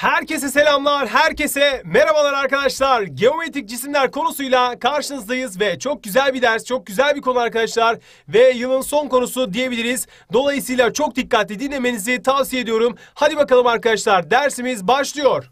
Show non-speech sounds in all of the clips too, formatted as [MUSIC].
Herkese selamlar, herkese merhabalar arkadaşlar. Geometrik cisimler konusuyla karşınızdayız ve çok güzel bir ders, çok güzel bir konu arkadaşlar. Ve yılın son konusu diyebiliriz. Dolayısıyla çok dikkatli dinlemenizi tavsiye ediyorum. Hadi bakalım arkadaşlar, dersimiz başlıyor.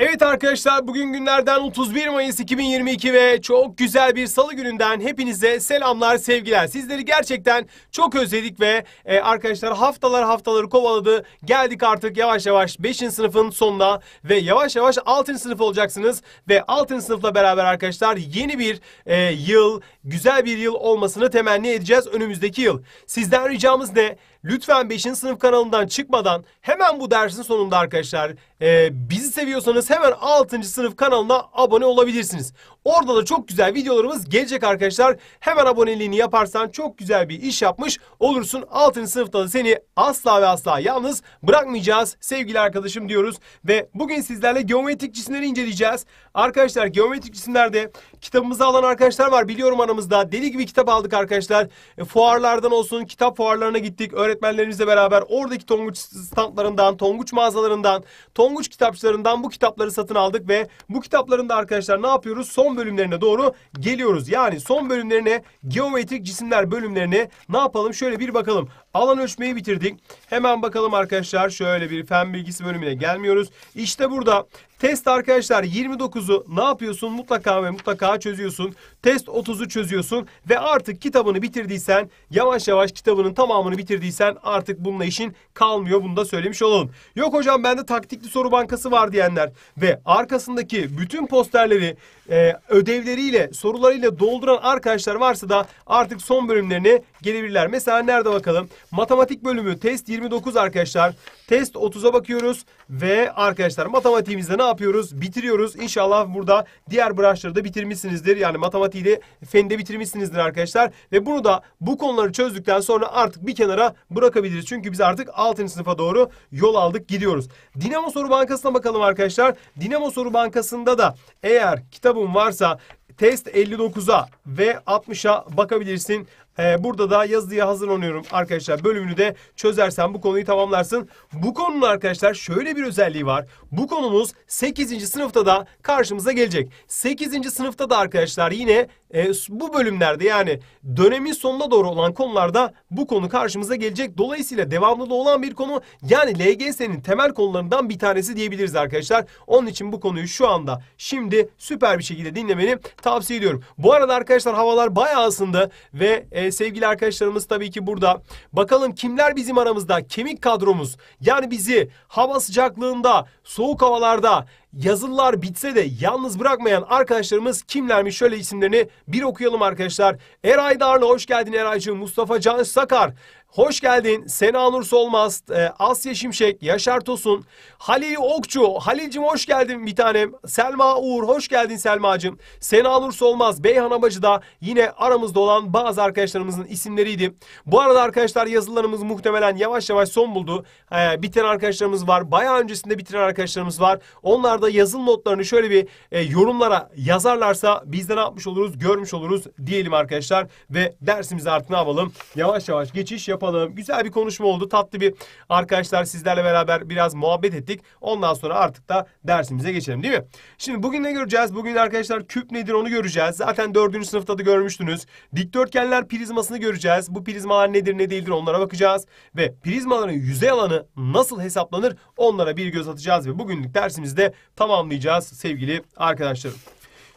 Evet arkadaşlar bugün günlerden 31 Mayıs 2022 ve çok güzel bir salı gününden hepinize selamlar sevgiler. Sizleri gerçekten çok özledik ve e, arkadaşlar haftalar haftaları kovaladı. Geldik artık yavaş yavaş 5. sınıfın sonuna ve yavaş yavaş 6. sınıf olacaksınız. Ve 6. sınıfla beraber arkadaşlar yeni bir e, yıl güzel bir yıl olmasını temenni edeceğiz önümüzdeki yıl. Sizden ricamız ne? Lütfen 5. sınıf kanalından çıkmadan hemen bu dersin sonunda arkadaşlar e, bizi seviyorsanız hemen 6. sınıf kanalına abone olabilirsiniz. Orada da çok güzel videolarımız gelecek arkadaşlar. Hemen aboneliğini yaparsan çok güzel bir iş yapmış olursun. 6. sınıfta da seni asla ve asla yalnız bırakmayacağız sevgili arkadaşım diyoruz. Ve bugün sizlerle geometrik cisimleri inceleyeceğiz. Arkadaşlar geometrik cisimlerde kitabımızı alan arkadaşlar var. Biliyorum aramızda deli gibi kitap aldık arkadaşlar. E, fuarlardan olsun kitap fuarlarına gittik. Öğretmenlerimizle beraber oradaki tonguç standlarından, tonguç mağazalarından, tonguç kitapçılarından bu kitapları satın aldık. Ve bu kitaplarında arkadaşlar ne yapıyoruz? Son bölümlerine doğru geliyoruz. Yani son bölümlerine geometrik cisimler bölümlerine ne yapalım şöyle bir bakalım. Alan ölçmeyi bitirdik. Hemen bakalım arkadaşlar şöyle bir fen bilgisi bölümüne gelmiyoruz. İşte burada test arkadaşlar 29'u ne yapıyorsun? Mutlaka ve mutlaka çözüyorsun. Test 30'u çözüyorsun ve artık kitabını bitirdiysen yavaş yavaş kitabının tamamını bitirdiysen artık bununla işin kalmıyor. Bunu da söylemiş olun. Yok hocam bende taktikli soru bankası var diyenler ve arkasındaki bütün posterleri e, ödevleriyle sorularıyla dolduran arkadaşlar varsa da artık son bölümlerini gelebilirler. Mesela nerede bakalım? Matematik bölümü test 29 arkadaşlar. Test 30'a bakıyoruz ve arkadaşlar matematiğimizde ne yapıyoruz? Bitiriyoruz. İnşallah burada diğer branşları da bitirmişsinizdir. Yani matematiği de fende bitirmişsinizdir arkadaşlar. Ve bunu da bu konuları çözdükten sonra artık bir kenara bırakabiliriz. Çünkü biz artık 6. sınıfa doğru yol aldık gidiyoruz. Dinamo Soru Bankası'na bakalım arkadaşlar. Dinamo Soru Bankası'nda da eğer kitabın varsa test 59'a ve 60'a bakabilirsin. Ee, burada da yazıya hazırlanıyorum arkadaşlar bölümünü de çözersen bu konuyu tamamlarsın. Bu konunun arkadaşlar şöyle bir özelliği var. Bu konumuz 8. sınıfta da karşımıza gelecek. 8. sınıfta da arkadaşlar yine e, bu bölümlerde yani dönemin sonuna doğru olan konularda bu konu karşımıza gelecek. Dolayısıyla devamlılığı olan bir konu yani LGS'nin temel konularından bir tanesi diyebiliriz arkadaşlar. Onun için bu konuyu şu anda şimdi süper bir şekilde dinlemeni tavsiye ediyorum. Bu arada arkadaşlar havalar bayağı ısındı ve e, sevgili arkadaşlarımız tabii ki burada. Bakalım kimler bizim aramızda kemik kadromuz yani bizi hava sıcaklığında soğuk havalarda yazılılar bitse de yalnız bırakmayan arkadaşlarımız kimlermiş? Şöyle isimlerini bir okuyalım arkadaşlar. Eray Darlı hoş geldin Eraycığım. Mustafa Can Sakar, Hoş geldin. Sena Nur Solmaz, e, Asya Şimşek, Yaşar Tosun, Halil Okçu. Halil'cim hoş geldin bir tanem. Selma Uğur hoş geldin Selma'cım. Sena Nur Solmaz, Beyhan Abacı da yine aramızda olan bazı arkadaşlarımızın isimleriydi. Bu arada arkadaşlar yazılarımız muhtemelen yavaş yavaş son buldu. Ee, biten arkadaşlarımız var. Bayağı öncesinde bitiren arkadaşlarımız var. Onlar da yazılı notlarını şöyle bir e, yorumlara yazarlarsa biz de ne yapmış oluruz? Görmüş oluruz diyelim arkadaşlar. Ve dersimizi artık ne yapalım? Yavaş yavaş geçiş yapalım yapalım. Güzel bir konuşma oldu. Tatlı bir arkadaşlar sizlerle beraber biraz muhabbet ettik. Ondan sonra artık da dersimize geçelim değil mi? Şimdi bugün ne göreceğiz? Bugün arkadaşlar küp nedir onu göreceğiz. Zaten dördüncü sınıfta da görmüştünüz. Dikdörtgenler prizmasını göreceğiz. Bu prizmalar nedir ne değildir onlara bakacağız. Ve prizmaların yüzey alanı nasıl hesaplanır onlara bir göz atacağız. Ve bugünlük dersimizde tamamlayacağız sevgili arkadaşlarım.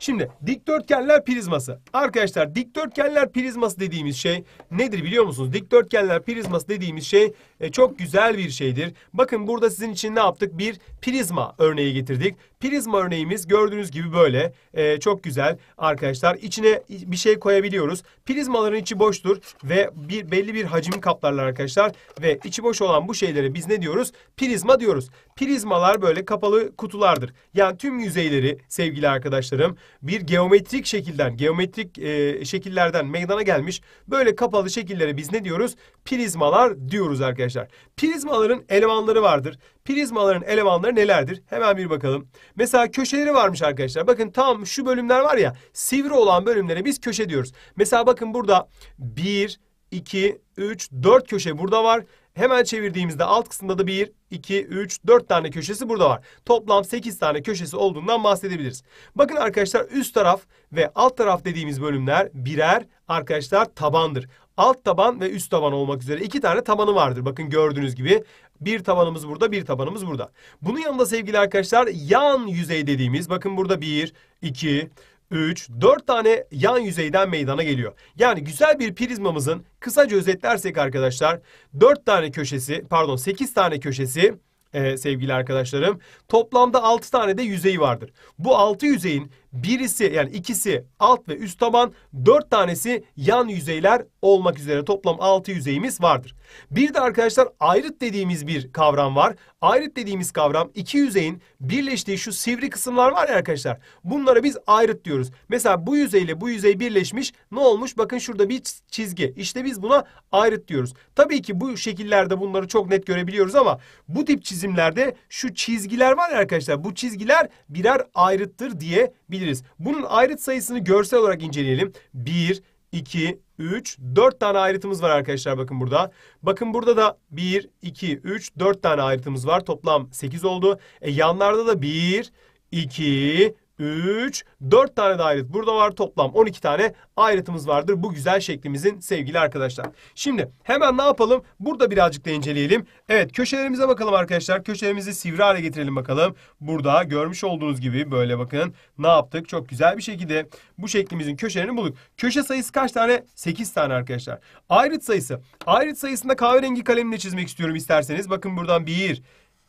Şimdi dikdörtgenler prizması. Arkadaşlar dikdörtgenler prizması dediğimiz şey nedir biliyor musunuz? Dikdörtgenler prizması dediğimiz şey e, çok güzel bir şeydir. Bakın burada sizin için ne yaptık? Bir prizma örneği getirdik. Prizma örneğimiz gördüğünüz gibi böyle. E, çok güzel arkadaşlar. İçine bir şey koyabiliyoruz. Prizmaların içi boştur ve bir belli bir hacim kaplarlar arkadaşlar. Ve içi boş olan bu şeylere biz ne diyoruz? Prizma diyoruz. Prizmalar böyle kapalı kutulardır. Yani tüm yüzeyleri sevgili arkadaşlarım bir geometrik şekilden, geometrik e, şekillerden meydana gelmiş böyle kapalı şekillere biz ne diyoruz? Prizmalar diyoruz arkadaşlar arkadaşlar. Prizmaların elemanları vardır. Prizmaların elemanları nelerdir? Hemen bir bakalım. Mesela köşeleri varmış arkadaşlar. Bakın tam şu bölümler var ya sivri olan bölümlere biz köşe diyoruz. Mesela bakın burada 1, 2, 3, 4 köşe burada var. Hemen çevirdiğimizde alt kısımda da 1, 2, 3, 4 tane köşesi burada var. Toplam 8 tane köşesi olduğundan bahsedebiliriz. Bakın arkadaşlar üst taraf ve alt taraf dediğimiz bölümler birer arkadaşlar tabandır alt taban ve üst taban olmak üzere iki tane tabanı vardır. Bakın gördüğünüz gibi bir tabanımız burada, bir tabanımız burada. Bunun yanında sevgili arkadaşlar yan yüzey dediğimiz bakın burada bir, iki, üç, dört tane yan yüzeyden meydana geliyor. Yani güzel bir prizmamızın kısaca özetlersek arkadaşlar dört tane köşesi pardon sekiz tane köşesi e, sevgili arkadaşlarım toplamda 6 tane de yüzeyi vardır. Bu 6 yüzeyin birisi yani ikisi alt ve üst taban, dört tanesi yan yüzeyler olmak üzere toplam altı yüzeyimiz vardır. Bir de arkadaşlar ayrıt dediğimiz bir kavram var. Ayrıt dediğimiz kavram iki yüzeyin birleştiği şu sivri kısımlar var ya arkadaşlar. Bunlara biz ayrıt diyoruz. Mesela bu yüzeyle bu yüzey birleşmiş. Ne olmuş? Bakın şurada bir çizgi. İşte biz buna ayrıt diyoruz. Tabii ki bu şekillerde bunları çok net görebiliyoruz ama bu tip çizimlerde şu çizgiler var ya arkadaşlar. Bu çizgiler birer ayrıttır diye yapabiliriz. Bunun ayrıt sayısını görsel olarak inceleyelim. 1, 2, 3, 4 tane ayrıtımız var arkadaşlar bakın burada. Bakın burada da 1, 2, 3, 4 tane ayrıtımız var. Toplam 8 oldu. E yanlarda da 1, 2, 3, 4 tane de ayrıt burada var. Toplam 12 tane ayrıtımız vardır. Bu güzel şeklimizin sevgili arkadaşlar. Şimdi hemen ne yapalım? Burada birazcık da inceleyelim. Evet köşelerimize bakalım arkadaşlar. Köşelerimizi sivri hale getirelim bakalım. Burada görmüş olduğunuz gibi böyle bakın ne yaptık? Çok güzel bir şekilde bu şeklimizin köşelerini bulduk. Köşe sayısı kaç tane? 8 tane arkadaşlar. Ayrıt sayısı. Ayrıt sayısında kahverengi kalemle çizmek istiyorum isterseniz. Bakın buradan 1,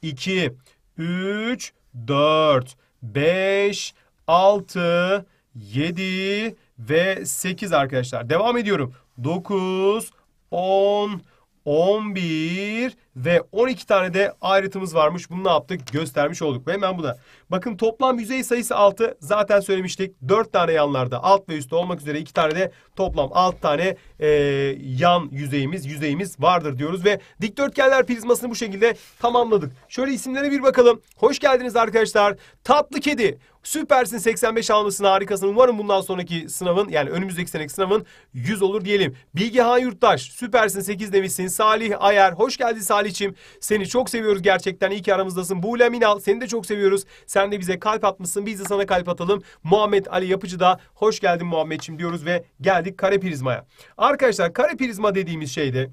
2, 3, 4, 5, 6, 7 ve 8 arkadaşlar. Devam ediyorum. 9, 10, 11 ve 12 tane de ayrıtımız varmış. Bunu ne yaptık? Göstermiş olduk. Ve hemen bu da. Bakın toplam yüzey sayısı 6. Zaten söylemiştik. 4 tane yanlarda alt ve üstte olmak üzere 2 tane de toplam 6 tane e, yan yüzeyimiz, yüzeyimiz vardır diyoruz. Ve dikdörtgenler prizmasını bu şekilde tamamladık. Şöyle isimlere bir bakalım. Hoş geldiniz arkadaşlar. Tatlı Kedi. Süpersin 85 almasın harikasın. Umarım bundan sonraki sınavın yani önümüzdeki seneki sınavın 100 olur diyelim. Bilgehan Yurttaş süpersin 8 demişsin. Salih Ayer hoş geldin Salih. Salih'çim. Seni çok seviyoruz gerçekten. İyi ki aramızdasın. Buğla Minal seni de çok seviyoruz. Sen de bize kalp atmışsın. Biz de sana kalp atalım. Muhammed Ali Yapıcı da hoş geldin Muhammed'çim diyoruz ve geldik kare prizmaya. Arkadaşlar kare prizma dediğimiz şeyde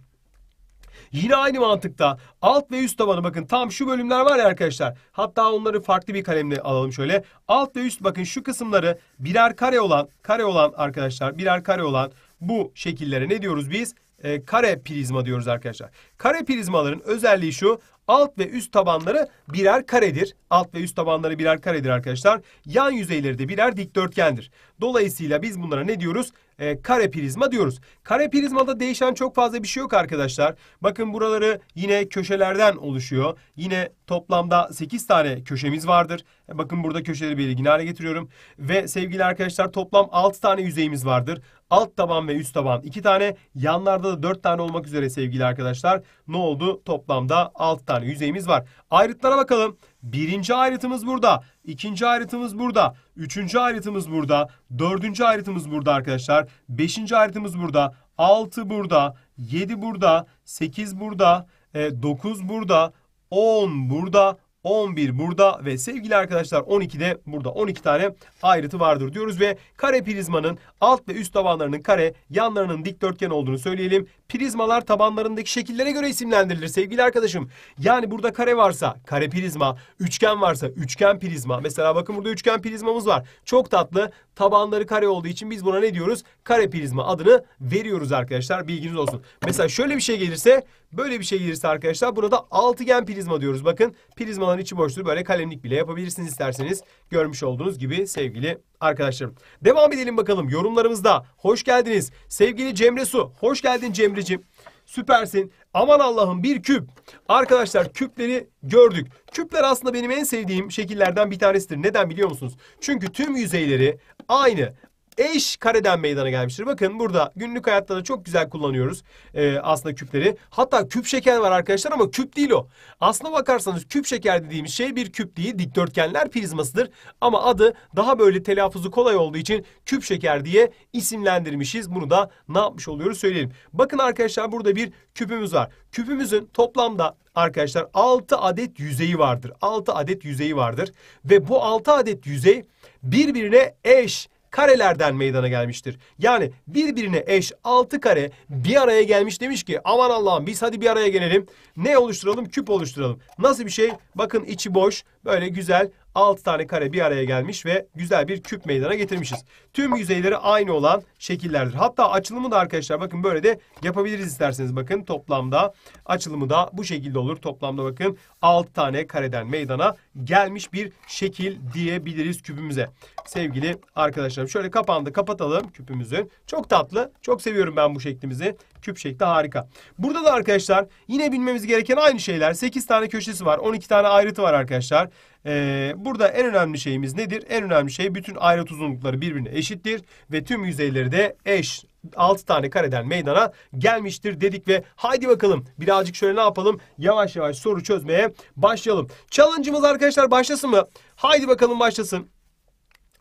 Yine aynı mantıkta alt ve üst tabanı bakın tam şu bölümler var ya arkadaşlar. Hatta onları farklı bir kalemle alalım şöyle. Alt ve üst bakın şu kısımları birer kare olan kare olan arkadaşlar birer kare olan bu şekillere ne diyoruz biz? E, ee, kare prizma diyoruz arkadaşlar. Kare prizmaların özelliği şu. Alt ve üst tabanları birer karedir. Alt ve üst tabanları birer karedir arkadaşlar. Yan yüzeyleri de birer dikdörtgendir. Dolayısıyla biz bunlara ne diyoruz? e, kare prizma diyoruz. Kare prizmada değişen çok fazla bir şey yok arkadaşlar. Bakın buraları yine köşelerden oluşuyor. Yine toplamda 8 tane köşemiz vardır. Bakın burada köşeleri belirgin hale getiriyorum. Ve sevgili arkadaşlar toplam 6 tane yüzeyimiz vardır. Alt taban ve üst taban 2 tane. Yanlarda da 4 tane olmak üzere sevgili arkadaşlar ne oldu? Toplamda 6 tane yüzeyimiz var. Ayrıtlara bakalım. Birinci ayrıtımız burada. ikinci ayrıtımız burada. Üçüncü ayrıtımız burada. Dördüncü ayrıtımız burada arkadaşlar. Beşinci ayrıtımız burada. Altı burada. Yedi burada. Sekiz burada. E, dokuz burada. on burada, 11 burada ve sevgili arkadaşlar 12'de burada 12 tane ayrıtı vardır diyoruz ve kare prizmanın alt ve üst tabanlarının kare yanlarının dikdörtgen olduğunu söyleyelim. Prizmalar tabanlarındaki şekillere göre isimlendirilir sevgili arkadaşım. Yani burada kare varsa kare prizma, üçgen varsa üçgen prizma. Mesela bakın burada üçgen prizmamız var. Çok tatlı tabanları kare olduğu için biz buna ne diyoruz? Kare prizma adını veriyoruz arkadaşlar bilginiz olsun. Mesela şöyle bir şey gelirse Böyle bir şey gelirse arkadaşlar burada altıgen prizma diyoruz. Bakın prizmaların içi boştur. Böyle kalemlik bile yapabilirsiniz isterseniz. Görmüş olduğunuz gibi sevgili arkadaşlarım. Devam edelim bakalım yorumlarımızda. Hoş geldiniz. Sevgili Cemre Su. Hoş geldin Cemre'cim. Süpersin. Aman Allah'ım bir küp. Arkadaşlar küpleri gördük. Küpler aslında benim en sevdiğim şekillerden bir tanesidir. Neden biliyor musunuz? Çünkü tüm yüzeyleri aynı eş kareden meydana gelmiştir. Bakın burada günlük hayatta da çok güzel kullanıyoruz e, aslında küpleri. Hatta küp şeker var arkadaşlar ama küp değil o. Aslına bakarsanız küp şeker dediğimiz şey bir küp değil dikdörtgenler prizmasıdır. Ama adı daha böyle telaffuzu kolay olduğu için küp şeker diye isimlendirmişiz. Bunu da ne yapmış oluyoruz söyleyelim. Bakın arkadaşlar burada bir küpümüz var. Küpümüzün toplamda arkadaşlar 6 adet yüzeyi vardır. 6 adet yüzeyi vardır ve bu 6 adet yüzey birbirine eş karelerden meydana gelmiştir. Yani birbirine eş altı kare bir araya gelmiş demiş ki aman Allah'ım biz hadi bir araya gelelim. Ne oluşturalım? Küp oluşturalım. Nasıl bir şey? Bakın içi boş böyle güzel 6 tane kare bir araya gelmiş ve güzel bir küp meydana getirmişiz. Tüm yüzeyleri aynı olan şekillerdir. Hatta açılımı da arkadaşlar bakın böyle de yapabiliriz isterseniz. Bakın toplamda açılımı da bu şekilde olur. Toplamda bakın 6 tane kareden meydana gelmiş bir şekil diyebiliriz küpümüze. Sevgili arkadaşlarım şöyle kapandı kapatalım küpümüzün. Çok tatlı. Çok seviyorum ben bu şeklimizi. Küp şekli harika. Burada da arkadaşlar yine bilmemiz gereken aynı şeyler. 8 tane köşesi var. 12 tane ayrıtı var arkadaşlar. Ee, burada en önemli şeyimiz nedir? En önemli şey bütün ayrıt uzunlukları birbirine eşittir ve tüm yüzeyleri de eş 6 tane kareden meydana gelmiştir dedik ve haydi bakalım birazcık şöyle ne yapalım yavaş yavaş soru çözmeye başlayalım. Challenge'ımız arkadaşlar başlasın mı? Haydi bakalım başlasın.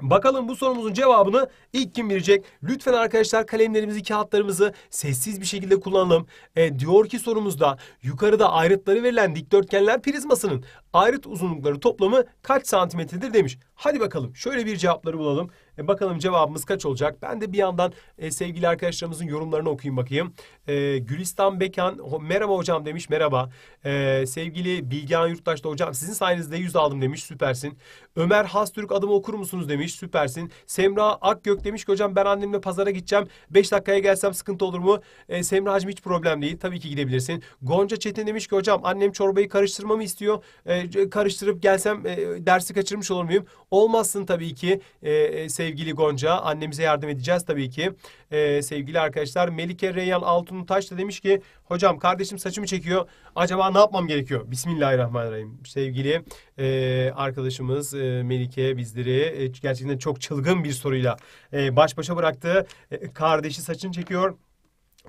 Bakalım bu sorumuzun cevabını ilk kim verecek? Lütfen arkadaşlar kalemlerimizi, kağıtlarımızı sessiz bir şekilde kullanalım. E, diyor ki sorumuzda yukarıda ayrıtları verilen dikdörtgenler prizmasının ayrıt uzunlukları toplamı kaç santimetredir demiş. Hadi bakalım şöyle bir cevapları bulalım. E, bakalım cevabımız kaç olacak? Ben de bir yandan e, sevgili arkadaşlarımızın yorumlarını okuyayım bakayım. E, Gülistan Bekan merhaba hocam demiş merhaba. E, sevgili Bilgehan Yurttaş da hocam sizin sayenizde yüz aldım demiş süpersin. Ömer Hastürk adımı okur musunuz demiş süpersin. Semra Akgök demiş ki hocam ben annemle pazara gideceğim. 5 dakikaya gelsem sıkıntı olur mu? E, Semra hacım hiç problem değil tabii ki gidebilirsin. Gonca Çetin demiş ki hocam annem çorbayı karıştırmamı istiyor. E, karıştırıp gelsem e, dersi kaçırmış olur muyum? Olmazsın tabii ki e, e sevgili Gonca annemize yardım edeceğiz tabii ki. E, sevgili arkadaşlar Melike Reyhan Altun Taş da demiş ki hocam kardeşim saçımı çekiyor. Acaba ne yapmam gerekiyor? Bismillahirrahmanirrahim. Sevgili e, arkadaşımız e, Melike bizleri e, gerçekten çok çılgın bir soruyla e, baş başa bıraktı. E, kardeşi saçını çekiyor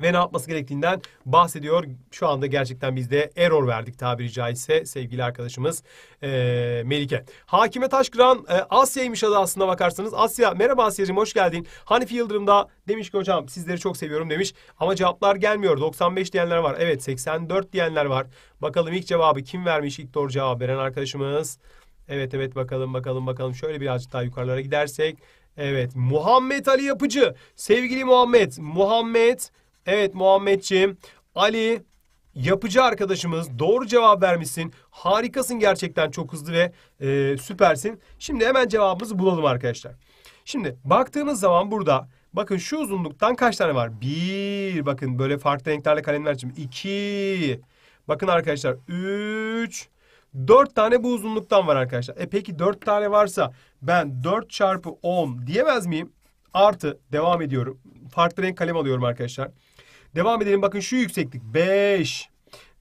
ve ne yapması gerektiğinden bahsediyor. Şu anda gerçekten biz de error verdik tabiri caizse sevgili arkadaşımız e, Melike. Hakime Taşkıran e, Asya'ymış adı aslında bakarsanız. Asya merhaba Asya'cığım hoş geldin. Hanifi Yıldırım'da demiş ki hocam sizleri çok seviyorum demiş ama cevaplar gelmiyor. 95 diyenler var. Evet 84 diyenler var. Bakalım ilk cevabı kim vermiş ilk doğru cevabı veren arkadaşımız. Evet evet bakalım bakalım bakalım şöyle birazcık daha yukarılara gidersek. Evet Muhammed Ali Yapıcı sevgili Muhammed Muhammed Evet Muhammedciğim. Ali yapıcı arkadaşımız doğru cevap vermişsin. Harikasın gerçekten çok hızlı ve e, süpersin. Şimdi hemen cevabımızı bulalım arkadaşlar. Şimdi baktığınız zaman burada bakın şu uzunluktan kaç tane var? Bir bakın böyle farklı renklerle kalemler için. İki. Bakın arkadaşlar üç. Dört tane bu uzunluktan var arkadaşlar. E peki dört tane varsa ben dört çarpı on diyemez miyim? Artı devam ediyorum. Farklı renk kalem alıyorum arkadaşlar. Devam edelim. Bakın şu yükseklik 5.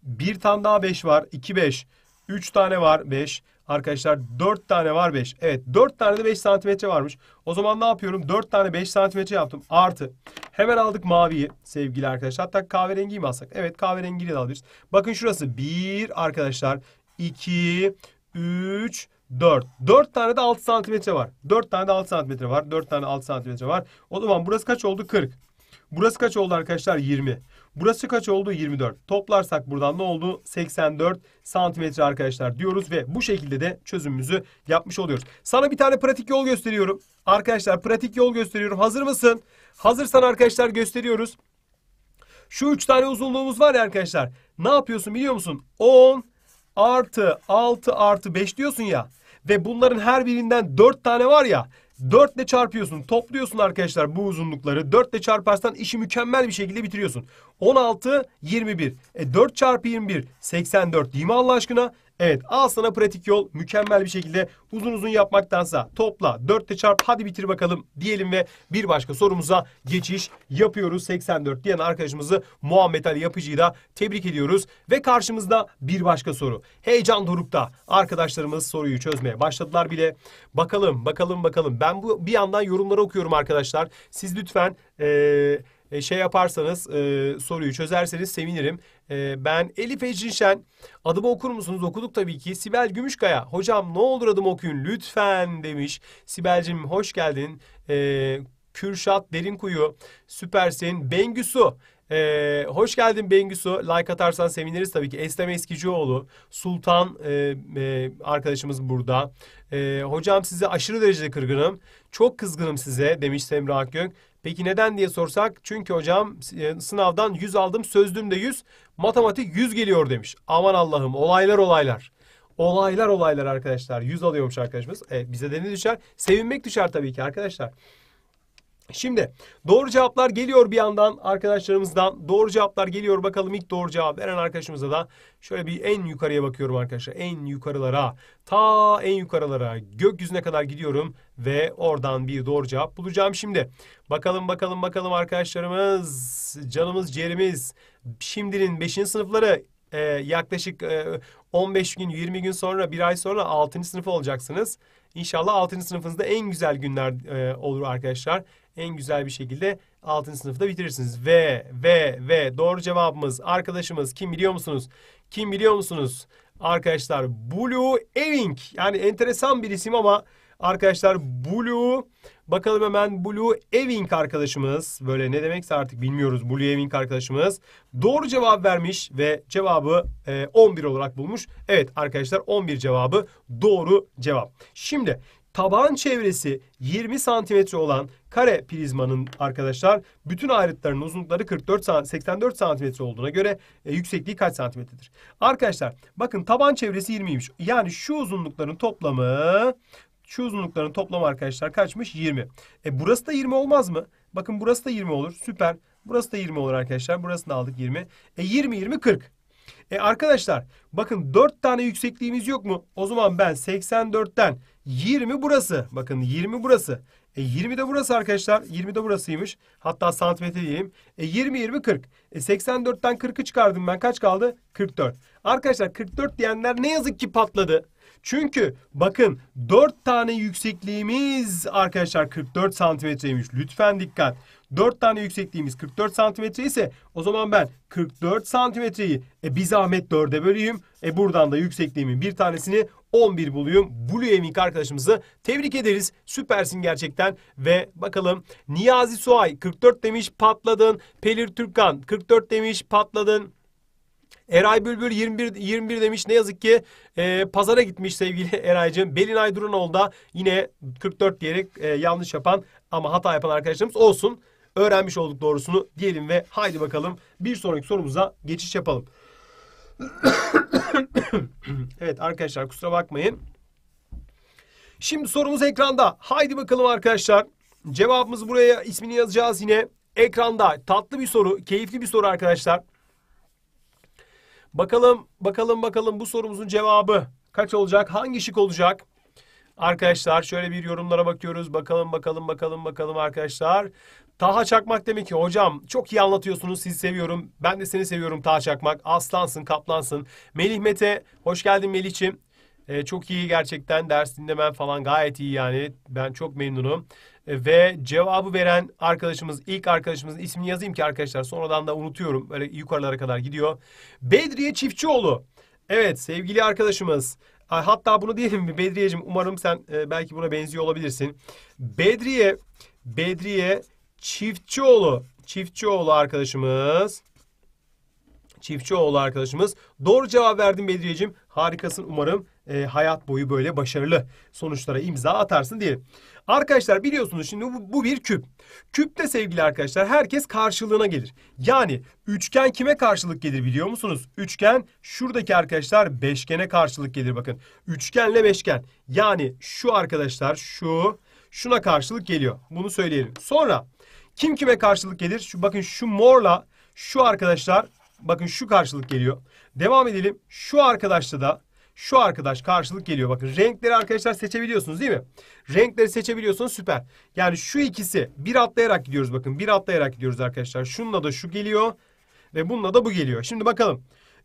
Bir tane daha 5 var. 2 5. 3 tane var 5. Arkadaşlar 4 tane var 5. Evet 4 tane de 5 santimetre varmış. O zaman ne yapıyorum? 4 tane 5 santimetre yaptım. Artı. Hemen aldık maviyi sevgili arkadaşlar. Hatta kahverengiyi mi alsak? Evet kahverengiyle de alabiliriz. Bakın şurası 1 arkadaşlar. 2, 3, 4. 4 tane de 6 santimetre var. 4 tane de 6 santimetre var. 4 tane 6 santimetre var. O zaman burası kaç oldu? 40. Burası kaç oldu arkadaşlar? 20. Burası kaç oldu? 24. Toplarsak buradan ne oldu? 84 santimetre arkadaşlar diyoruz ve bu şekilde de çözümümüzü yapmış oluyoruz. Sana bir tane pratik yol gösteriyorum. Arkadaşlar pratik yol gösteriyorum. Hazır mısın? Hazırsan arkadaşlar gösteriyoruz. Şu 3 tane uzunluğumuz var ya arkadaşlar. Ne yapıyorsun biliyor musun? 10 artı 6 artı 5 diyorsun ya. Ve bunların her birinden 4 tane var ya. 4 ile çarpıyorsun. Topluyorsun arkadaşlar bu uzunlukları. 4 ile çarparsan işi mükemmel bir şekilde bitiriyorsun. 16, 21. E 4 çarpı 21, 84 değil mi Allah aşkına? Evet al sana pratik yol mükemmel bir şekilde uzun uzun yapmaktansa topla dörtte çarp hadi bitir bakalım diyelim ve bir başka sorumuza geçiş yapıyoruz. 84 diyen arkadaşımızı Muhammed Ali Yapıcı'yı da tebrik ediyoruz. Ve karşımızda bir başka soru. Heyecan dorukta arkadaşlarımız soruyu çözmeye başladılar bile. Bakalım bakalım bakalım ben bu bir yandan yorumları okuyorum arkadaşlar. Siz lütfen... Ee, şey yaparsanız soruyu çözerseniz sevinirim. Ee, ben Elif Ecinşen. Adımı okur musunuz? Okuduk tabii ki. Sibel Gümüşkaya. Hocam ne olur adımı okuyun lütfen demiş. Sibel'cim hoş geldin. Ee, Kürşat Derinkuyu. Süpersin. Bengüsu. Ee, hoş geldin Bengüsu. Like atarsan seviniriz tabii ki. Eslem Eskicioğlu, Sultan e, e, arkadaşımız burada. E, hocam size aşırı derecede kırgınım. Çok kızgınım size demiş Semra Akgök. Peki neden diye sorsak çünkü hocam e, sınavdan 100 aldım sözlüğümde 100 matematik 100 geliyor demiş. Aman Allah'ım olaylar olaylar. Olaylar olaylar arkadaşlar. 100 alıyormuş arkadaşımız. E, bize de ne düşer? Sevinmek düşer tabii ki arkadaşlar. Şimdi doğru cevaplar geliyor bir yandan arkadaşlarımızdan. Doğru cevaplar geliyor. Bakalım ilk doğru cevap veren arkadaşımıza da şöyle bir en yukarıya bakıyorum arkadaşlar. En yukarılara, ta en yukarılara, gökyüzüne kadar gidiyorum ve oradan bir doğru cevap bulacağım şimdi. Bakalım bakalım bakalım arkadaşlarımız, canımız, ciğerimiz. Şimdinin 5. sınıfları e, yaklaşık e, 15 gün, 20 gün sonra, bir ay sonra 6. sınıf olacaksınız. İnşallah 6. sınıfınızda en güzel günler e, olur arkadaşlar en güzel bir şekilde 6. sınıfta bitirirsiniz. Ve, ve, ve doğru cevabımız arkadaşımız kim biliyor musunuz? Kim biliyor musunuz? Arkadaşlar Blue Ewing yani enteresan bir isim ama arkadaşlar Blue bakalım hemen Blue Ewing arkadaşımız böyle ne demekse artık bilmiyoruz Blue Ewing arkadaşımız doğru cevap vermiş ve cevabı e, 11 olarak bulmuş. Evet arkadaşlar 11 cevabı doğru cevap. Şimdi taban çevresi 20 santimetre olan kare prizmanın arkadaşlar bütün ayrıtlarının uzunlukları 44 sant 84 santimetre olduğuna göre e, yüksekliği kaç santimetredir? Arkadaşlar bakın taban çevresi 20'ymiş. Yani şu uzunlukların toplamı şu uzunlukların toplamı arkadaşlar kaçmış? 20. E burası da 20 olmaz mı? Bakın burası da 20 olur. Süper. Burası da 20 olur arkadaşlar. Burasını aldık 20. E 20 20 40. E arkadaşlar bakın 4 tane yüksekliğimiz yok mu? O zaman ben 84'ten 20 burası. Bakın 20 burası. E 20 de burası arkadaşlar. 20 de burasıymış. Hatta santimetre diyeyim. E 20, 20, 40. E 84'ten 40'ı çıkardım ben. Kaç kaldı? 44. Arkadaşlar 44 diyenler ne yazık ki patladı. Çünkü bakın 4 tane yüksekliğimiz arkadaşlar 44 santimetreymiş. Lütfen dikkat. 4 tane yüksekliğimiz 44 santimetre ise o zaman ben 44 santimetreyi e, bir zahmet 4'e böleyim. E buradan da yüksekliğimin bir tanesini 11 buluyum. Blue Emik arkadaşımızı tebrik ederiz. Süpersin gerçekten. Ve bakalım Niyazi Suay 44 demiş patladın. Pelir Türkan 44 demiş patladın. Eray Bülbül 21 21 demiş. Ne yazık ki e, pazara gitmiş sevgili [LAUGHS] Eray'cığım. Belinay Durunoğlu da yine 44 diyerek e, yanlış yapan ama hata yapan arkadaşlarımız olsun. Öğrenmiş olduk doğrusunu diyelim ve haydi bakalım bir sonraki sorumuza geçiş yapalım. [COUGHS] evet arkadaşlar kusura bakmayın. Şimdi sorumuz ekranda. Haydi bakalım arkadaşlar. Cevabımız buraya ismini yazacağız yine. Ekranda tatlı bir soru, keyifli bir soru arkadaşlar. Bakalım, bakalım, bakalım bu sorumuzun cevabı kaç olacak? Hangi şık olacak? Arkadaşlar şöyle bir yorumlara bakıyoruz. Bakalım, bakalım, bakalım, bakalım arkadaşlar. Taha Çakmak demek ki hocam çok iyi anlatıyorsunuz sizi seviyorum. Ben de seni seviyorum Taha Çakmak. Aslansın, kaplansın. Melih Mete hoş geldin Melih'ciğim. Ee, çok iyi gerçekten ders dinlemen falan gayet iyi yani. Ben çok memnunum. E, ve cevabı veren arkadaşımız, ilk arkadaşımızın ismini yazayım ki arkadaşlar sonradan da unutuyorum. Böyle yukarılara kadar gidiyor. Bedriye Çiftçioğlu. Evet sevgili arkadaşımız. Hatta bunu diyelim mi Bedriye'cim umarım sen e, belki buna benziyor olabilirsin. Bedriye, Bedriye Çiftçioğlu. Çiftçioğlu arkadaşımız. Çiftçioğlu arkadaşımız. Doğru cevap verdin Bedriyeciğim. Harikasın umarım e, hayat boyu böyle başarılı sonuçlara imza atarsın diyelim. Arkadaşlar biliyorsunuz şimdi bu, bu bir küp. Küpte sevgili arkadaşlar herkes karşılığına gelir. Yani üçgen kime karşılık gelir biliyor musunuz? Üçgen şuradaki arkadaşlar beşgene karşılık gelir bakın. Üçgenle beşgen. Yani şu arkadaşlar şu şuna karşılık geliyor. Bunu söyleyelim. Sonra kim kime karşılık gelir? Şu bakın şu morla şu arkadaşlar bakın şu karşılık geliyor. Devam edelim. Şu arkadaşta da şu arkadaş karşılık geliyor. Bakın renkleri arkadaşlar seçebiliyorsunuz değil mi? Renkleri seçebiliyorsunuz süper. Yani şu ikisi bir atlayarak gidiyoruz bakın. Bir atlayarak gidiyoruz arkadaşlar. Şununla da şu geliyor ve bununla da bu geliyor. Şimdi bakalım.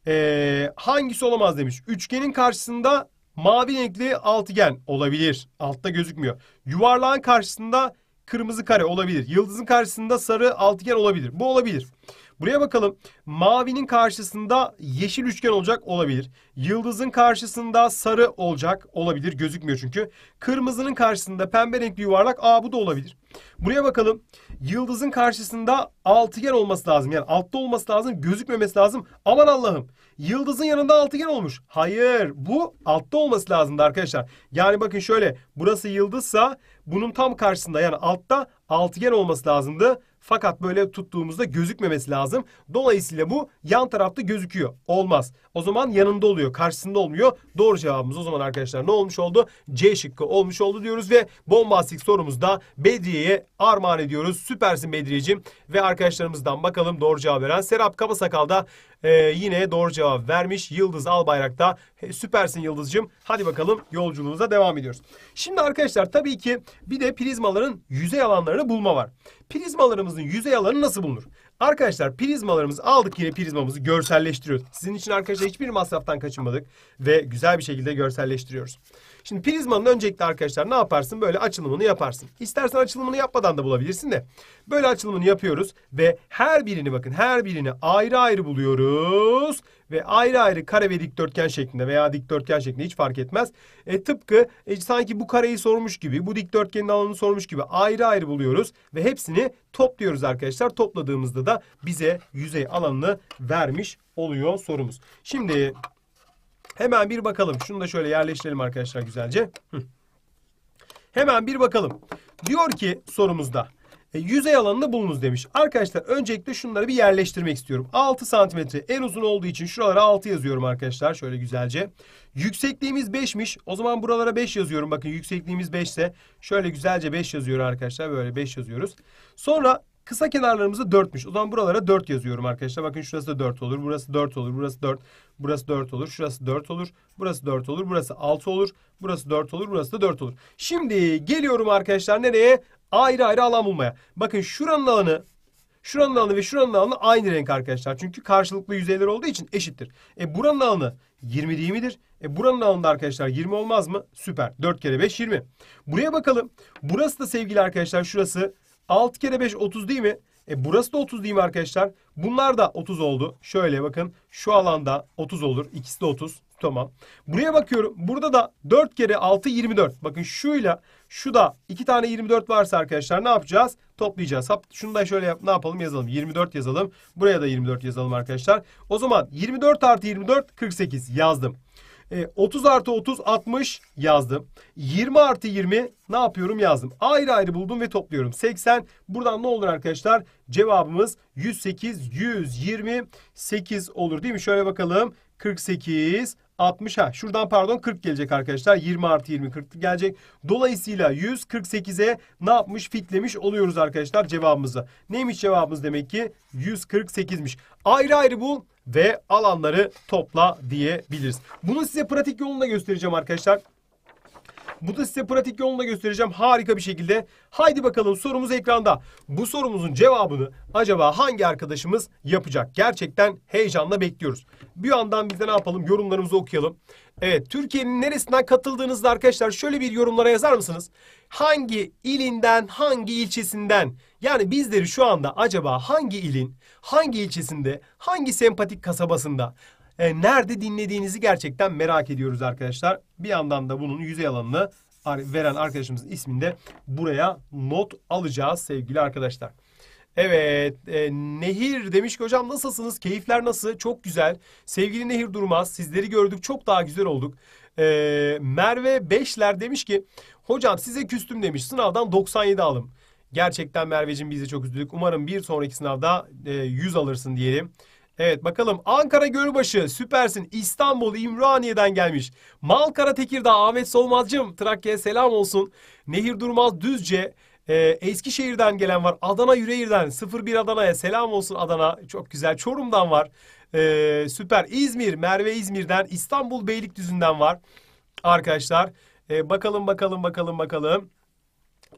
Ee, hangisi olamaz demiş. Üçgenin karşısında mavi renkli altıgen olabilir. Altta gözükmüyor. Yuvarlağın karşısında kırmızı kare olabilir. Yıldızın karşısında sarı altıgen olabilir. Bu olabilir. Buraya bakalım. Mavinin karşısında yeşil üçgen olacak olabilir. Yıldızın karşısında sarı olacak olabilir. Gözükmüyor çünkü. Kırmızının karşısında pembe renkli yuvarlak. Aa bu da olabilir. Buraya bakalım. Yıldızın karşısında altıgen olması lazım. Yani altta olması lazım. Gözükmemesi lazım. Aman Allah'ım. Yıldızın yanında altıgen olmuş. Hayır. Bu altta olması lazımdı arkadaşlar. Yani bakın şöyle. Burası yıldızsa bunun tam karşısında yani altta altıgen olması lazımdı. Fakat böyle tuttuğumuzda gözükmemesi lazım. Dolayısıyla bu yan tarafta gözüküyor. Olmaz. O zaman yanında oluyor. Karşısında olmuyor. Doğru cevabımız o zaman arkadaşlar ne olmuş oldu? C şıkkı olmuş oldu diyoruz ve bombastik sorumuzda Bedriye'ye armağan ediyoruz. Süpersin Bedriyeciğim. Ve arkadaşlarımızdan bakalım doğru cevap veren Serap Kabasakal da e, yine doğru cevap vermiş. Yıldız Albayrak da e, süpersin Yıldız'cığım. Hadi bakalım yolculuğumuza devam ediyoruz. Şimdi arkadaşlar tabii ki bir de prizmaların yüzey alanlarını bulma var. Prizmalarımızın yüzey alanı nasıl bulunur? Arkadaşlar prizmalarımızı aldık yine prizmamızı görselleştiriyoruz. Sizin için arkadaşlar hiçbir masraftan kaçınmadık ve güzel bir şekilde görselleştiriyoruz. Şimdi prizmanın öncelikle arkadaşlar ne yaparsın? Böyle açılımını yaparsın. İstersen açılımını yapmadan da bulabilirsin de. Böyle açılımını yapıyoruz ve her birini bakın her birini ayrı ayrı buluyoruz. Ve ayrı ayrı kare ve dikdörtgen şeklinde veya dikdörtgen şeklinde hiç fark etmez. E, tıpkı e, sanki bu kareyi sormuş gibi bu dikdörtgenin alanını sormuş gibi ayrı ayrı buluyoruz. Ve hepsini topluyoruz arkadaşlar. Topladığımızda da bize yüzey alanını vermiş oluyor sorumuz. Şimdi Hemen bir bakalım. Şunu da şöyle yerleştirelim arkadaşlar güzelce. Hemen bir bakalım. Diyor ki sorumuzda. E, yüzey alanını bulunuz demiş. Arkadaşlar öncelikle şunları bir yerleştirmek istiyorum. 6 santimetre en uzun olduğu için şuralara 6 yazıyorum arkadaşlar. Şöyle güzelce. Yüksekliğimiz 5'miş. O zaman buralara 5 yazıyorum. Bakın yüksekliğimiz 5 ise şöyle güzelce 5 yazıyor arkadaşlar. Böyle 5 yazıyoruz. Sonra Kısa kenarlarımızda 4'müş. O zaman buralara 4 yazıyorum arkadaşlar. Bakın şurası da 4 olur. Burası 4 olur. Burası 4. Burası 4 olur. Şurası 4 olur. Burası 4 olur. Burası 6 olur. Burası 4 olur. Burası da 4 olur. Şimdi geliyorum arkadaşlar nereye? Ayrı ayrı alan bulmaya. Bakın şuranın alanı Şuranın alanı ve şuranın alanı aynı renk arkadaşlar. Çünkü karşılıklı yüzeyler olduğu için eşittir. E buranın alanı 20 değil midir? E buranın alanında arkadaşlar 20 olmaz mı? Süper. 4 kere 5 20. Buraya bakalım. Burası da sevgili arkadaşlar şurası 6 kere 5 30 değil mi? E burası da 30 değil mi arkadaşlar? Bunlar da 30 oldu. Şöyle bakın şu alanda 30 olur. İkisi de 30. Tamam. Buraya bakıyorum. Burada da 4 kere 6 24. Bakın şuyla şu da 2 tane 24 varsa arkadaşlar ne yapacağız? Toplayacağız. Şunu da şöyle yap, ne yapalım yazalım. 24 yazalım. Buraya da 24 yazalım arkadaşlar. O zaman 24 artı 24 48 yazdım. E, 30 artı 30 60 yazdım. 20 artı 20 ne yapıyorum yazdım. Ayrı ayrı buldum ve topluyorum. 80 buradan ne olur arkadaşlar? Cevabımız 108 128 olur değil mi? Şöyle bakalım. 48 60 ha şuradan pardon 40 gelecek arkadaşlar. 20 artı 20 40 gelecek. Dolayısıyla 148'e ne yapmış fitlemiş oluyoruz arkadaşlar cevabımızı. Neymiş cevabımız demek ki 148'miş. Ayrı ayrı bul ve alanları topla diyebiliriz. Bunu size pratik yolunda göstereceğim arkadaşlar. Bu da size pratik yolunu göstereceğim harika bir şekilde. Haydi bakalım sorumuz ekranda. Bu sorumuzun cevabını acaba hangi arkadaşımız yapacak? Gerçekten heyecanla bekliyoruz. Bir yandan biz de ne yapalım? Yorumlarımızı okuyalım. Evet, Türkiye'nin neresinden katıldığınızda arkadaşlar şöyle bir yorumlara yazar mısınız? Hangi ilinden, hangi ilçesinden? Yani bizleri şu anda acaba hangi ilin, hangi ilçesinde, hangi sempatik kasabasında, e, nerede dinlediğinizi gerçekten merak ediyoruz arkadaşlar. Bir yandan da bunun yüzey alanını veren arkadaşımızın ismini de buraya not alacağız sevgili arkadaşlar. Evet, e, Nehir demiş ki hocam nasılsınız? Keyifler nasıl? Çok güzel. Sevgili Nehir Durmaz, sizleri gördük çok daha güzel olduk. E, Merve Beşler demiş ki hocam size küstüm demiş sınavdan 97 alım. Gerçekten Merveciğim bizi çok üzüldük. Umarım bir sonraki sınavda e, 100 alırsın diyelim. Evet bakalım Ankara Gölbaşı süpersin. İstanbul İmraniye'den gelmiş. Malkara Tekirdağ Ahmet Solmazcığım Trakya'ya selam olsun. Nehir Durmaz Düzce e, Eskişehir'den gelen var. Adana Yüreğir'den 01 Adana'ya selam olsun Adana. Çok güzel. Çorum'dan var. E, süper. İzmir Merve İzmir'den İstanbul Beylikdüzü'nden var. Arkadaşlar e, bakalım bakalım bakalım bakalım.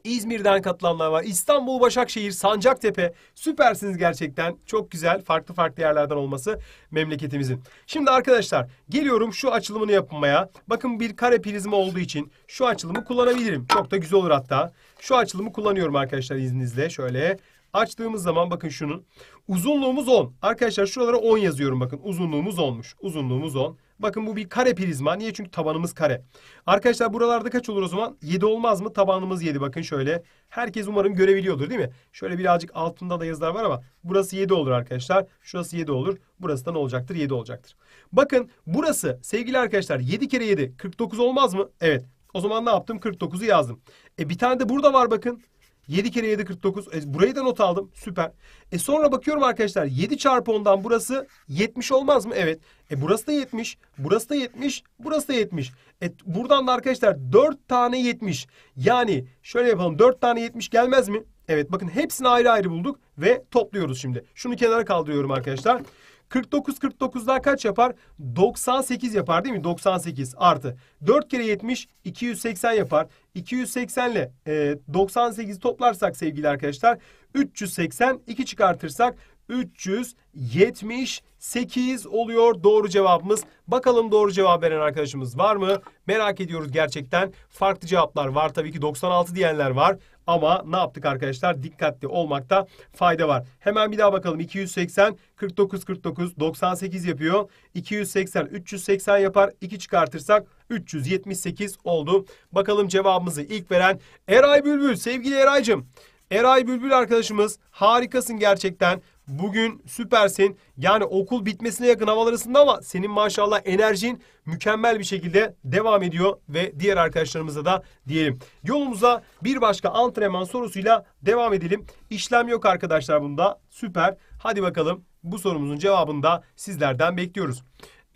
İzmir'den katılanlar var. İstanbul, Başakşehir, Sancaktepe. Süpersiniz gerçekten. Çok güzel. Farklı farklı yerlerden olması memleketimizin. Şimdi arkadaşlar geliyorum şu açılımını yapmaya. Bakın bir kare prizma olduğu için şu açılımı kullanabilirim. Çok da güzel olur hatta. Şu açılımı kullanıyorum arkadaşlar izninizle. Şöyle açtığımız zaman bakın şunun. Uzunluğumuz 10. Arkadaşlar şuralara 10 yazıyorum bakın. Uzunluğumuz 10'muş. Uzunluğumuz 10. Bakın bu bir kare prizma. Niye? Çünkü tabanımız kare. Arkadaşlar buralarda kaç olur o zaman? 7 olmaz mı? Tabanımız 7. Bakın şöyle. Herkes umarım görebiliyordur değil mi? Şöyle birazcık altında da yazılar var ama burası 7 olur arkadaşlar. Şurası 7 olur. Burası da ne olacaktır? 7 olacaktır. Bakın burası sevgili arkadaşlar 7 kere 7 49 olmaz mı? Evet. O zaman ne yaptım? 49'u yazdım. E bir tane de burada var bakın. 7 kere 7 49. E, burayı da not aldım. Süper. E sonra bakıyorum arkadaşlar 7 çarpı 10'dan burası 70 olmaz mı? Evet. E burası da 70. Burası da 70. Burası da 70. E buradan da arkadaşlar 4 tane 70. Yani şöyle yapalım. 4 tane 70 gelmez mi? Evet bakın hepsini ayrı ayrı bulduk ve topluyoruz şimdi. Şunu kenara kaldırıyorum arkadaşlar. 49 49 daha kaç yapar? 98 yapar değil mi? 98 artı 4 kere 70 280 yapar. 280 ile e, 98 toplarsak sevgili arkadaşlar 380 2 çıkartırsak 378 oluyor doğru cevabımız. Bakalım doğru cevap veren arkadaşımız var mı? Merak ediyoruz gerçekten. Farklı cevaplar var tabii ki 96 diyenler var. Ama ne yaptık arkadaşlar? Dikkatli olmakta fayda var. Hemen bir daha bakalım. 280 49 49 98 yapıyor. 280 380 yapar. 2 çıkartırsak 378 oldu. Bakalım cevabımızı ilk veren Eray Bülbül. Sevgili Eraycım Eray Bülbül arkadaşımız harikasın gerçekten. Bugün süpersin. Yani okul bitmesine yakın havalar ısındı ama senin maşallah enerjin mükemmel bir şekilde devam ediyor ve diğer arkadaşlarımıza da diyelim. Yolumuza bir başka antrenman sorusuyla devam edelim. İşlem yok arkadaşlar bunda. Süper. Hadi bakalım bu sorumuzun cevabını da sizlerden bekliyoruz.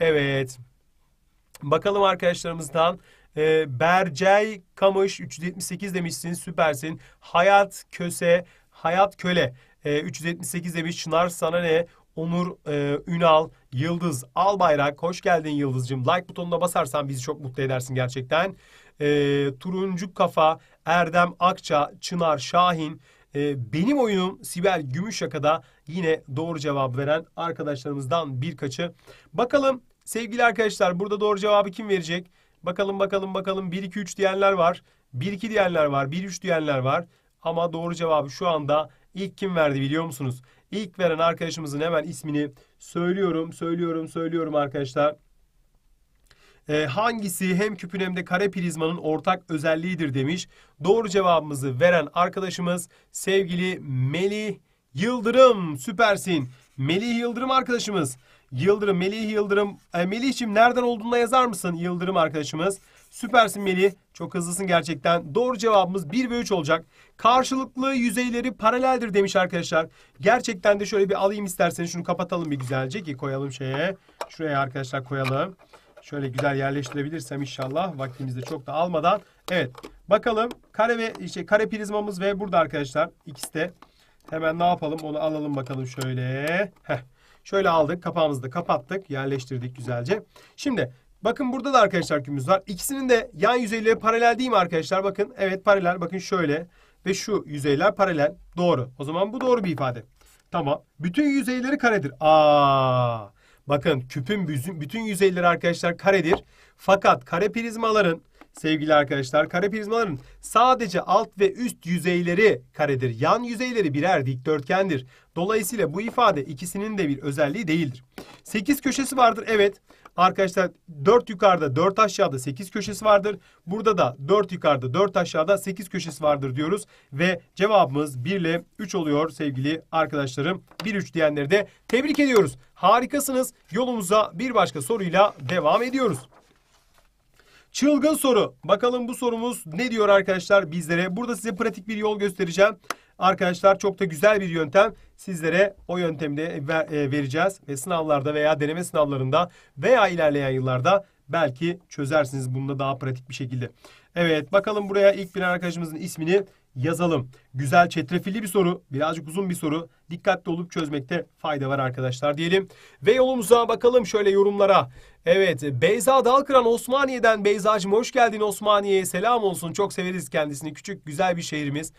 Evet. Bakalım arkadaşlarımızdan. E, Bercay Kamış 378 demişsin süpersin. Hayat Köse, Hayat Köle e, 378'de bir Çınar sana ne? Onur e, Ünal, Yıldız, Albayrak. Hoş geldin Yıldız'cığım. Like butonuna basarsan bizi çok mutlu edersin gerçekten. E, ee, Turuncu Kafa, Erdem Akça, Çınar Şahin. E, benim oyunum Sibel Gümüşyaka'da yine doğru cevap veren arkadaşlarımızdan birkaçı. Bakalım sevgili arkadaşlar burada doğru cevabı kim verecek? Bakalım bakalım bakalım 1-2-3 diyenler var. 1-2 diyenler var. 1-3 diyenler var. Ama doğru cevabı şu anda İlk kim verdi biliyor musunuz? İlk veren arkadaşımızın hemen ismini söylüyorum, söylüyorum, söylüyorum arkadaşlar. Ee, hangisi hem küpün hem de kare prizmanın ortak özelliğidir demiş. Doğru cevabımızı veren arkadaşımız sevgili Melih Yıldırım. Süpersin. Melih Yıldırım arkadaşımız. Yıldırım, Melih Yıldırım. E, Melih'ciğim nereden olduğunu yazar mısın Yıldırım arkadaşımız? Süpersin Melih. Çok hızlısın gerçekten. Doğru cevabımız 1 ve 3 olacak. Karşılıklı yüzeyleri paraleldir demiş arkadaşlar. Gerçekten de şöyle bir alayım isterseniz şunu kapatalım bir güzelce ki koyalım şeye. Şuraya arkadaşlar koyalım. Şöyle güzel yerleştirebilirsem inşallah vaktimizde çok da almadan. Evet bakalım kare ve işte kare prizmamız ve burada arkadaşlar ikisi de hemen ne yapalım onu alalım bakalım şöyle. Heh. Şöyle aldık kapağımızı da kapattık yerleştirdik güzelce. Şimdi Bakın burada da arkadaşlar kümümüz var. İkisinin de yan yüzeyleri paralel değil mi arkadaşlar? Bakın evet paralel. Bakın şöyle ve şu yüzeyler paralel. Doğru. O zaman bu doğru bir ifade. Tamam. Bütün yüzeyleri karedir. Aa. Bakın küpün bütün yüzeyleri arkadaşlar karedir. Fakat kare prizmaların sevgili arkadaşlar kare prizmaların sadece alt ve üst yüzeyleri karedir. Yan yüzeyleri birer dikdörtgendir. Dolayısıyla bu ifade ikisinin de bir özelliği değildir. 8 köşesi vardır. Evet. Arkadaşlar 4 yukarıda 4 aşağıda 8 köşesi vardır. Burada da 4 yukarıda 4 aşağıda 8 köşesi vardır diyoruz. Ve cevabımız 1 ile 3 oluyor sevgili arkadaşlarım. 1-3 diyenleri de tebrik ediyoruz. Harikasınız. Yolumuza bir başka soruyla devam ediyoruz. Çılgın soru. Bakalım bu sorumuz ne diyor arkadaşlar bizlere. Burada size pratik bir yol göstereceğim. Arkadaşlar çok da güzel bir yöntem. Sizlere o yöntemi de e, vereceğiz ve sınavlarda veya deneme sınavlarında veya ilerleyen yıllarda belki çözersiniz bunu daha pratik bir şekilde. Evet bakalım buraya ilk bir arkadaşımızın ismini yazalım. Güzel çetrefilli bir soru, birazcık uzun bir soru. Dikkatli olup çözmekte fayda var arkadaşlar diyelim. Ve yolumuza bakalım şöyle yorumlara. Evet Beyza Dalkıran Osmaniye'den Beyzacığım hoş geldin Osmaniye'ye selam olsun. Çok severiz kendisini. Küçük güzel bir şehrimiz.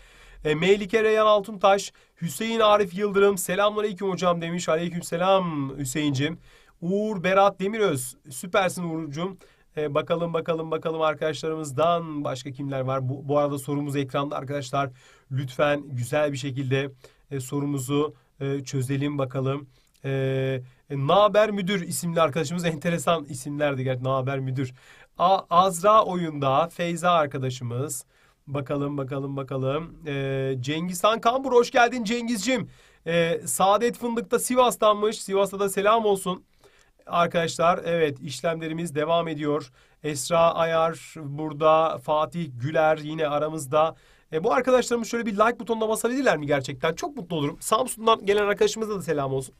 E, Melike Reyhan Altuntaş, Hüseyin Arif Yıldırım, selamünaleyküm hocam demiş. Aleyküm Selam Hüseyincim. Uğur Berat Demiröz, süpersin Uğur'cum. E, bakalım bakalım bakalım arkadaşlarımızdan başka kimler var? Bu, bu arada sorumuz ekranda arkadaşlar. Lütfen güzel bir şekilde e, sorumuzu e, çözelim bakalım. E, e Naber Müdür isimli arkadaşımız enteresan isimlerdi gerçi Naber Müdür. A, Azra oyunda Feyza arkadaşımız. Bakalım bakalım bakalım. Ee, Cengizhan Kambur hoş geldin Cengiz'cim. Ee, Saadet da Sivas'tanmış. Sivas'ta da selam olsun. Arkadaşlar evet işlemlerimiz devam ediyor. Esra Ayar burada. Fatih Güler yine aramızda. E, bu arkadaşlarımız şöyle bir like butonuna basabilirler mi gerçekten? Çok mutlu olurum. Samsun'dan gelen arkadaşımıza da selam olsun.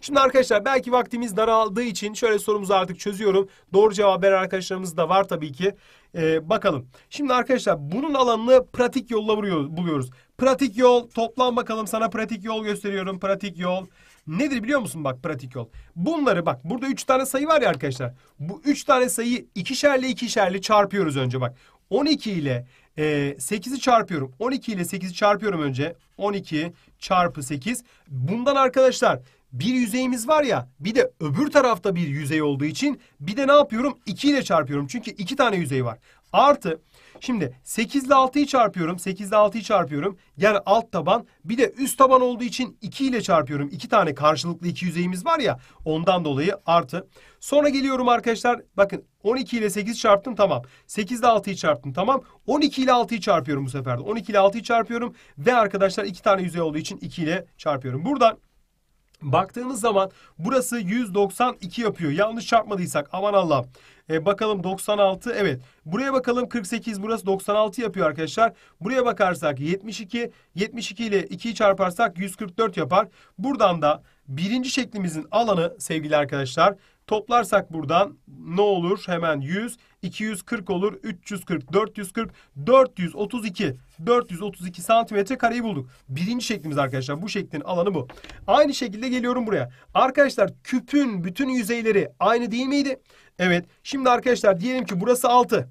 Şimdi arkadaşlar belki vaktimiz daraldığı için şöyle sorumuzu artık çözüyorum. Doğru cevap veren arkadaşlarımız da var tabii ki. Ee, bakalım. Şimdi arkadaşlar bunun alanını pratik yolla buluyoruz. Pratik yol toplam bakalım sana pratik yol gösteriyorum. Pratik yol. Nedir biliyor musun bak pratik yol. Bunları bak burada üç tane sayı var ya arkadaşlar. Bu üç tane sayıyı ikişerli ikişerli çarpıyoruz önce bak. 12 ile e, 8'i çarpıyorum. 12 ile 8'i çarpıyorum önce. 12 çarpı 8. Bundan arkadaşlar bir yüzeyimiz var ya bir de öbür tarafta bir yüzey olduğu için bir de ne yapıyorum? 2 ile çarpıyorum. Çünkü 2 tane yüzey var. Artı şimdi 8 ile 6'yı çarpıyorum. 8 ile 6'yı çarpıyorum. Yani alt taban bir de üst taban olduğu için 2 ile çarpıyorum. 2 tane karşılıklı 2 yüzeyimiz var ya ondan dolayı artı. Sonra geliyorum arkadaşlar bakın 12 ile 8 çarptım tamam. 8 ile 6'yı çarptım tamam. 12 ile 6'yı çarpıyorum bu sefer de. 12 ile 6'yı çarpıyorum ve arkadaşlar 2 tane yüzey olduğu için 2 ile çarpıyorum. Buradan Baktığımız zaman burası 192 yapıyor. Yanlış çarpmadıysak aman Allah E, bakalım 96 evet. Buraya bakalım 48 burası 96 yapıyor arkadaşlar. Buraya bakarsak 72 72 ile 2'yi çarparsak 144 yapar. Buradan da birinci şeklimizin alanı sevgili arkadaşlar Toplarsak buradan ne olur? Hemen 100. 240 olur. 340, 440, 432. 432 santimetre kareyi bulduk. Birinci şeklimiz arkadaşlar. Bu şeklin alanı bu. Aynı şekilde geliyorum buraya. Arkadaşlar küpün bütün yüzeyleri aynı değil miydi? Evet. Şimdi arkadaşlar diyelim ki burası 6.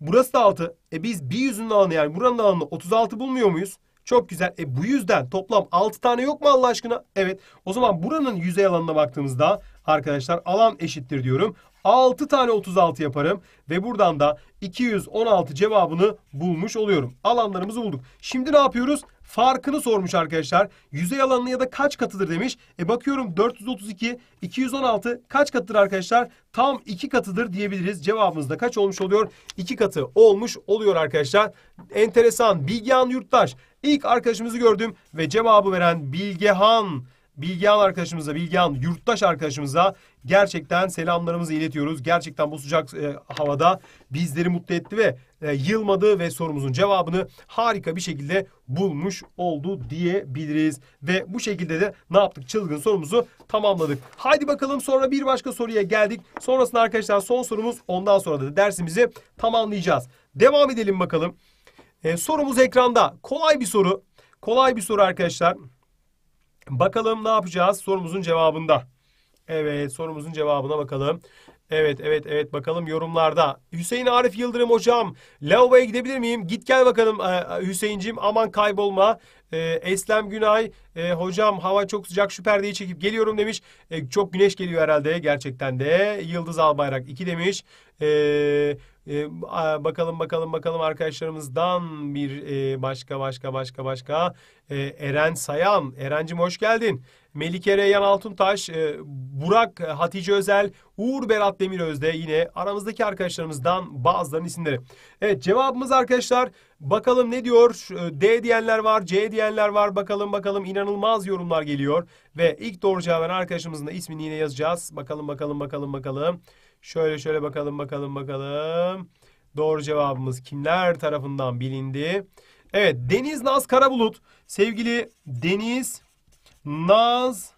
Burası da 6. E biz bir yüzünün alanı yani buranın alanını 36 bulmuyor muyuz? Çok güzel. E bu yüzden toplam 6 tane yok mu Allah aşkına? Evet. O zaman buranın yüzey alanına baktığımızda arkadaşlar alan eşittir diyorum. 6 tane 36 yaparım ve buradan da 216 cevabını bulmuş oluyorum. Alanlarımızı bulduk. Şimdi ne yapıyoruz? Farkını sormuş arkadaşlar. Yüzey alanı ya da kaç katıdır demiş. E bakıyorum 432, 216 kaç katıdır arkadaşlar? Tam 2 katıdır diyebiliriz. Cevabımız da kaç olmuş oluyor? 2 katı olmuş oluyor arkadaşlar. Enteresan. Bilgehan Yurttaş. İlk arkadaşımızı gördüm ve cevabı veren Bilgehan Bilgi al arkadaşımıza, bilgi al yurttaş arkadaşımıza gerçekten selamlarımızı iletiyoruz. Gerçekten bu sıcak e, havada bizleri mutlu etti ve e, yılmadı ve sorumuzun cevabını harika bir şekilde bulmuş oldu diyebiliriz. Ve bu şekilde de ne yaptık? Çılgın sorumuzu tamamladık. Haydi bakalım sonra bir başka soruya geldik. Sonrasında arkadaşlar son sorumuz ondan sonra da dersimizi tamamlayacağız. Devam edelim bakalım. E, sorumuz ekranda. Kolay bir soru. Kolay bir soru arkadaşlar. Arkadaşlar. Bakalım ne yapacağız sorumuzun cevabında. Evet sorumuzun cevabına bakalım. Evet evet evet bakalım yorumlarda. Hüseyin Arif Yıldırım hocam lavaboya gidebilir miyim? Git gel bakalım e, e, Hüseyincim aman kaybolma. E, Eslem Günay hocam hava çok sıcak şu perdeyi çekip geliyorum demiş. çok güneş geliyor herhalde gerçekten de. Yıldız Albayrak 2 demiş. E, e, bakalım bakalım bakalım arkadaşlarımızdan bir e, başka başka başka başka e, Eren Sayan. Erencim hoş geldin. Melike Reyyan Altuntaş, e, Burak Hatice Özel, Uğur Berat Demirözde yine aramızdaki arkadaşlarımızdan bazılarının isimleri. Evet cevabımız arkadaşlar bakalım ne diyor? E, D diyenler var, C diyenler var. Bakalım bakalım inanılmaz yorumlar geliyor. Ve ilk doğru cevap arkadaşımızın da ismini yine yazacağız. Bakalım bakalım bakalım bakalım. Şöyle şöyle bakalım bakalım bakalım. Doğru cevabımız kimler tarafından bilindi? Evet Deniz Naz Karabulut. Sevgili Deniz Naz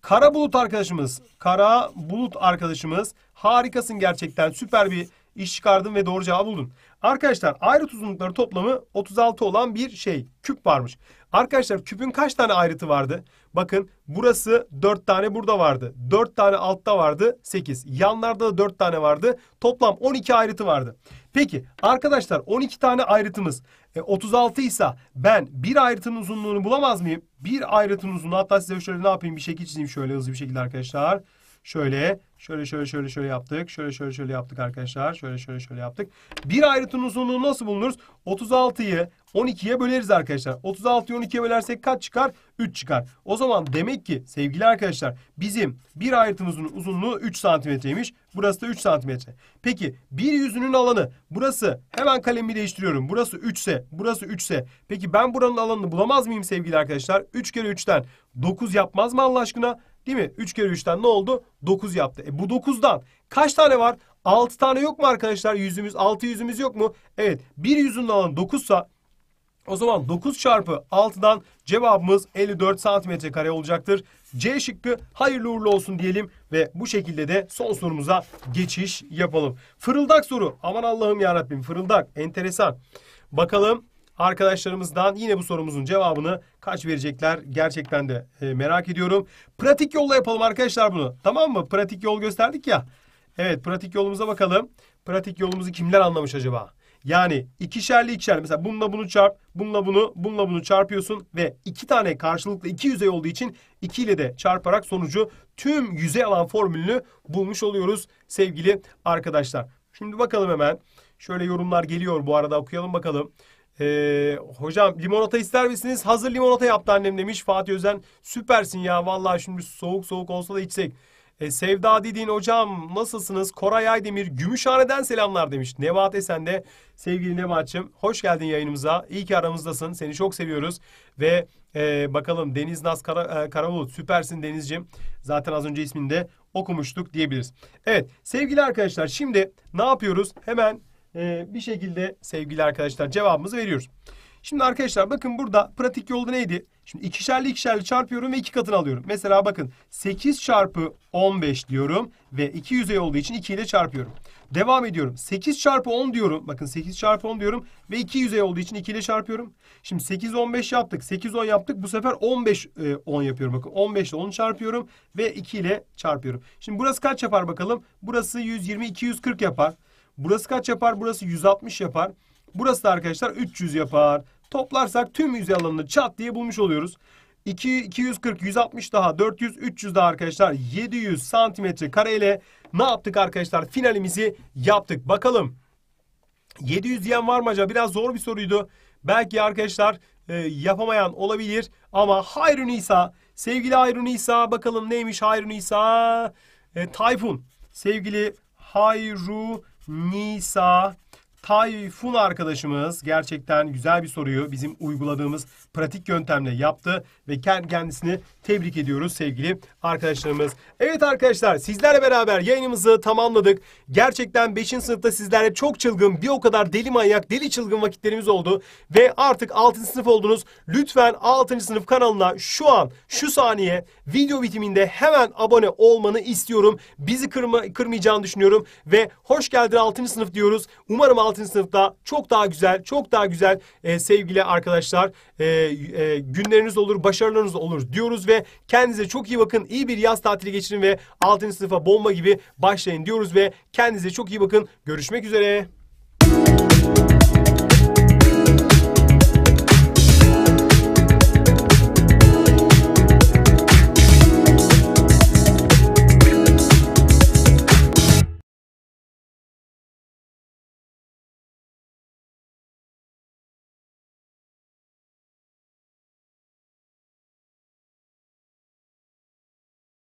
Karabulut arkadaşımız. Kara Bulut arkadaşımız. Harikasın gerçekten. Süper bir iş çıkardın ve doğru cevabı buldun. Arkadaşlar ayrıt uzunlukları toplamı 36 olan bir şey. Küp varmış. Arkadaşlar küpün kaç tane ayrıtı vardı? Bakın burası 4 tane burada vardı. 4 tane altta vardı 8. Yanlarda da 4 tane vardı. Toplam 12 ayrıtı vardı. Peki arkadaşlar 12 tane ayrıtımız e, 36 ise ben bir ayrıtının uzunluğunu bulamaz mıyım? Bir ayrıtının uzunluğu hatta size şöyle ne yapayım bir şekil çizeyim şöyle hızlı bir şekilde arkadaşlar. Şöyle, şöyle, şöyle, şöyle, şöyle yaptık. Şöyle, şöyle, şöyle yaptık arkadaşlar. Şöyle, şöyle, şöyle yaptık. Bir ayrıtının uzunluğunu nasıl bulunur? 36'yı 12'ye böleriz arkadaşlar. 36'yı 12'ye bölersek kaç çıkar? 3 çıkar. O zaman demek ki sevgili arkadaşlar bizim bir ayrıtımızın uzunluğu 3 santimetreymiş. Burası da 3 santimetre. Peki bir yüzünün alanı burası hemen kalemi değiştiriyorum. Burası 3 ise burası 3 ise. Peki ben buranın alanını bulamaz mıyım sevgili arkadaşlar? 3 kere 3'ten 9 yapmaz mı Allah aşkına? Değil mi? 3 kere 3'ten ne oldu? 9 yaptı. E bu 9'dan kaç tane var? 6 tane yok mu arkadaşlar? Yüzümüz 6 yüzümüz yok mu? Evet. Bir yüzünün alanı 9 sa o zaman 9 çarpı 6'dan cevabımız 54 santimetre kare olacaktır. C şıkkı hayırlı uğurlu olsun diyelim ve bu şekilde de son sorumuza geçiş yapalım. Fırıldak soru. Aman Allah'ım yarabbim fırıldak. Enteresan. Bakalım arkadaşlarımızdan yine bu sorumuzun cevabını kaç verecekler gerçekten de e, merak ediyorum. Pratik yolla yapalım arkadaşlar bunu. Tamam mı? Pratik yol gösterdik ya. Evet pratik yolumuza bakalım. Pratik yolumuzu kimler anlamış acaba? Yani ikişerli ikişerli mesela bununla bunu çarp, bununla bunu, bununla bunu çarpıyorsun ve iki tane karşılıklı iki yüzey olduğu için iki ile de çarparak sonucu tüm yüzey alan formülünü bulmuş oluyoruz sevgili arkadaşlar. Şimdi bakalım hemen. Şöyle yorumlar geliyor bu arada okuyalım bakalım. Ee, hocam limonata ister misiniz? Hazır limonata yaptı annem demiş Fatih Özen. Süpersin ya vallahi şimdi soğuk soğuk olsa da içsek. E, Sevda Didin hocam nasılsınız? Koray Aydemir Gümüşhane'den selamlar demiş. Nebahat Esen de sevgili Nebahat'cığım hoş geldin yayınımıza. İyi ki aramızdasın. Seni çok seviyoruz. Ve e, bakalım Deniz Naz Kara, e, Karabulut süpersin Deniz'ciğim. Zaten az önce ismini de okumuştuk diyebiliriz. Evet sevgili arkadaşlar şimdi ne yapıyoruz? Hemen e, bir şekilde sevgili arkadaşlar cevabımızı veriyoruz. Şimdi arkadaşlar bakın burada pratik yolda neydi? Şimdi ikişerli ikişerli çarpıyorum ve iki katını alıyorum. Mesela bakın 8 çarpı 15 diyorum ve 2 yüzey olduğu için 2 ile çarpıyorum. Devam ediyorum. 8 çarpı 10 diyorum. Bakın 8 çarpı 10 diyorum ve 2 yüzey olduğu için 2 ile çarpıyorum. Şimdi 8 15 yaptık. 8 10 yaptık. Bu sefer 15 e, 10 yapıyorum. Bakın 15 ile 10 çarpıyorum ve 2 ile çarpıyorum. Şimdi burası kaç yapar bakalım? Burası 120 240 yapar. Burası kaç yapar? Burası 160 yapar. Burası da arkadaşlar 300 yapar. Toplarsak tüm yüzey alanını çat diye bulmuş oluyoruz. 2, 240, 160 daha, 400, 300 daha arkadaşlar. 700 santimetre kareyle ne yaptık arkadaşlar? Finalimizi yaptık. Bakalım 700 diyen var mı acaba? Biraz zor bir soruydu. Belki arkadaşlar e, yapamayan olabilir. Ama Hayrun İsa, sevgili Hayrun İsa bakalım neymiş Hayrun İsa? E, Tayfun, sevgili Hayrun İsa Tayfun arkadaşımız gerçekten güzel bir soruyu bizim uyguladığımız pratik yöntemle yaptı ve kendisini tebrik ediyoruz sevgili arkadaşlarımız. Evet arkadaşlar sizlerle beraber yayınımızı tamamladık. Gerçekten 5. sınıfta sizlerle çok çılgın bir o kadar deli manyak deli çılgın vakitlerimiz oldu. Ve artık 6. sınıf oldunuz. Lütfen 6. sınıf kanalına şu an şu saniye video bitiminde hemen abone olmanı istiyorum. Bizi kırma, kırmayacağını düşünüyorum ve hoş geldin 6. sınıf diyoruz. Umarım 6. 6. sınıfta çok daha güzel, çok daha güzel e, sevgili arkadaşlar e, e, günleriniz olur, başarılarınız olur diyoruz ve kendinize çok iyi bakın. iyi bir yaz tatili geçirin ve 6. sınıfa bomba gibi başlayın diyoruz ve kendinize çok iyi bakın. Görüşmek üzere.